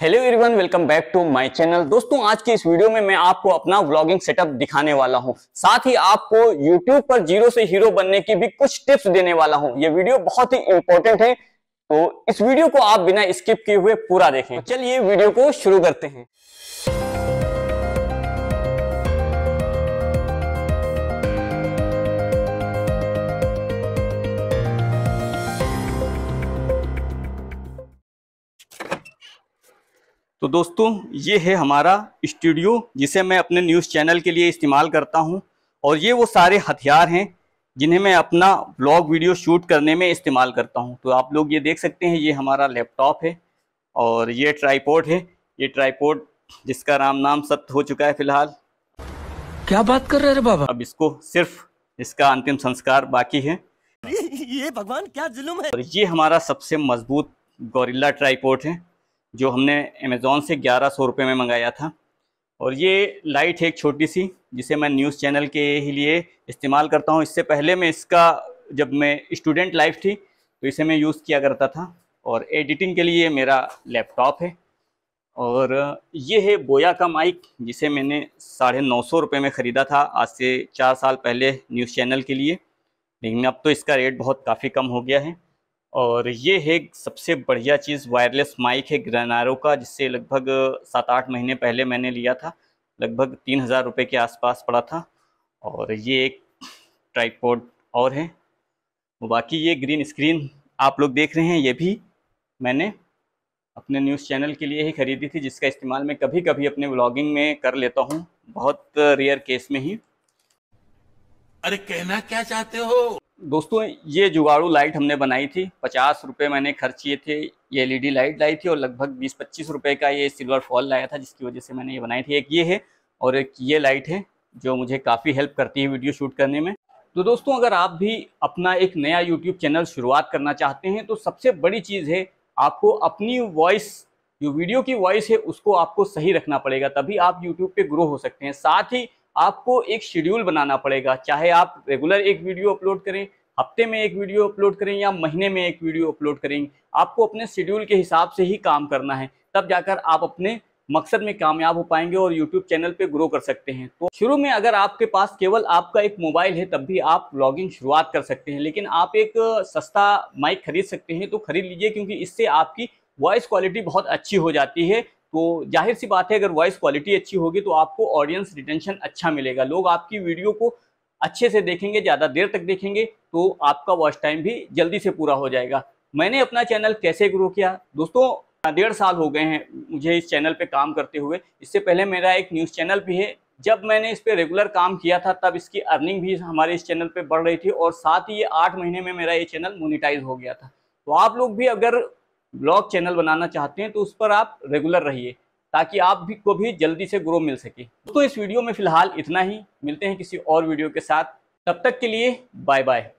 hello everyone welcome back to my channel दोस्तों आज की इस वीडियो में मैं आपको अपना व्लॉगिंग सेटअप दिखाने वाला हूं साथ ही आपको यूट्यूब पर जीरो से हीरो बनने की भी कुछ टिप्स देने वाला हूं ये वीडियो बहुत ही इंपॉर्टेंट है तो इस वीडियो को आप बिना स्किप किए हुए पूरा देखें तो चलिए वीडियो को शुरू करते हैं तो दोस्तों ये है हमारा स्टूडियो जिसे मैं अपने न्यूज़ चैनल के लिए इस्तेमाल करता हूँ और ये वो सारे हथियार हैं जिन्हें मैं अपना ब्लॉग वीडियो शूट करने में इस्तेमाल करता हूँ तो आप लोग ये देख सकते हैं ये हमारा लैपटॉप है और ये ट्राईपोर्ट है ये ट्राईपोर्ट जिसका राम नाम सत्य हो चुका है फिलहाल क्या बात कर रहे हैं बाबा अब इसको सिर्फ इसका अंतिम संस्कार बाकी है ये भगवान क्या जुलूम है और ये हमारा सबसे मजबूत गोरिल्ला ट्राईपोर्ट है जो हमने अमेज़ोन से ग्यारह सौ रुपये में मंगाया था और ये लाइट है एक छोटी सी जिसे मैं न्यूज़ चैनल के ही लिए इस्तेमाल करता हूँ इससे पहले मैं इसका जब मैं स्टूडेंट लाइफ थी तो इसे मैं यूज़ किया करता था और एडिटिंग के लिए मेरा लैपटॉप है और ये है बोया का माइक जिसे मैंने साढ़े नौ सौ रुपये में ख़रीदा था आज से चार साल पहले न्यूज़ चैनल के लिए लेकिन अब तो इसका रेट बहुत काफ़ी कम हो गया है और ये है सबसे बढ़िया चीज़ वायरलेस माइक है ग्रनारो का जिससे लगभग सात आठ महीने पहले मैंने लिया था लगभग तीन हज़ार रुपये के आसपास पड़ा था और ये एक ट्राईपोर्ड और है बाकी ये ग्रीन स्क्रीन आप लोग देख रहे हैं ये भी मैंने अपने न्यूज़ चैनल के लिए ही ख़रीदी थी जिसका इस्तेमाल मैं कभी कभी अपने ब्लॉगिंग में कर लेता हूँ बहुत रेयर केस में ही अरे कहना क्या चाहते हो दोस्तों ये जुगाड़ू लाइट हमने बनाई थी पचास रुपये मैंने खर्च किए थे ये एलईडी लाइट लाई थी और लगभग बीस पच्चीस रुपये का ये सिल्वर फॉल लाया था जिसकी वजह से मैंने ये बनाई थी एक ये है और एक ये लाइट है जो मुझे काफ़ी हेल्प करती है वीडियो शूट करने में तो दोस्तों अगर आप भी अपना एक नया यूट्यूब चैनल शुरुआत करना चाहते हैं तो सबसे बड़ी चीज़ है आपको अपनी वॉइस जो वीडियो की वॉइस है उसको आपको सही रखना पड़ेगा तभी आप यूट्यूब पर ग्रो हो सकते हैं साथ ही आपको एक शेड्यूल बनाना पड़ेगा चाहे आप रेगुलर एक वीडियो अपलोड करें हफ्ते में एक वीडियो अपलोड करें या महीने में एक वीडियो अपलोड करें आपको अपने शेड्यूल के हिसाब से ही काम करना है तब जाकर आप अपने मकसद में कामयाब हो पाएंगे और यूट्यूब चैनल पे ग्रो कर सकते हैं तो शुरू में अगर आपके पास केवल आपका एक मोबाइल है तब भी आप ब्लॉगिंग शुरुआत कर सकते हैं लेकिन आप एक सस्ता माइक खरीद सकते हैं तो खरीद लीजिए क्योंकि इससे आपकी वॉइस क्वालिटी बहुत अच्छी हो जाती है तो जाहिर सी बात है अगर वॉइस क्वालिटी अच्छी होगी तो आपको ऑडियंस रिटेंशन अच्छा मिलेगा लोग आपकी वीडियो को अच्छे से देखेंगे ज़्यादा देर तक देखेंगे तो आपका वॉच टाइम भी जल्दी से पूरा हो जाएगा मैंने अपना चैनल कैसे ग्रो किया दोस्तों डेढ़ साल हो गए हैं मुझे इस चैनल पे काम करते हुए इससे पहले मेरा एक न्यूज़ चैनल भी है जब मैंने इस पर रेगुलर काम किया था तब इसकी अर्निंग भी हमारे इस चैनल पे बढ़ रही थी और साथ ही ये आठ महीने में मेरा ये चैनल मोनिटाइज हो गया था तो आप लोग भी अगर ब्लॉग चैनल बनाना चाहते हैं तो उस पर आप रेगुलर रहिए ताकि आप भी को भी जल्दी से ग्रो मिल सके तो इस वीडियो में फिलहाल इतना ही मिलते हैं किसी और वीडियो के साथ तब तक के लिए बाय बाय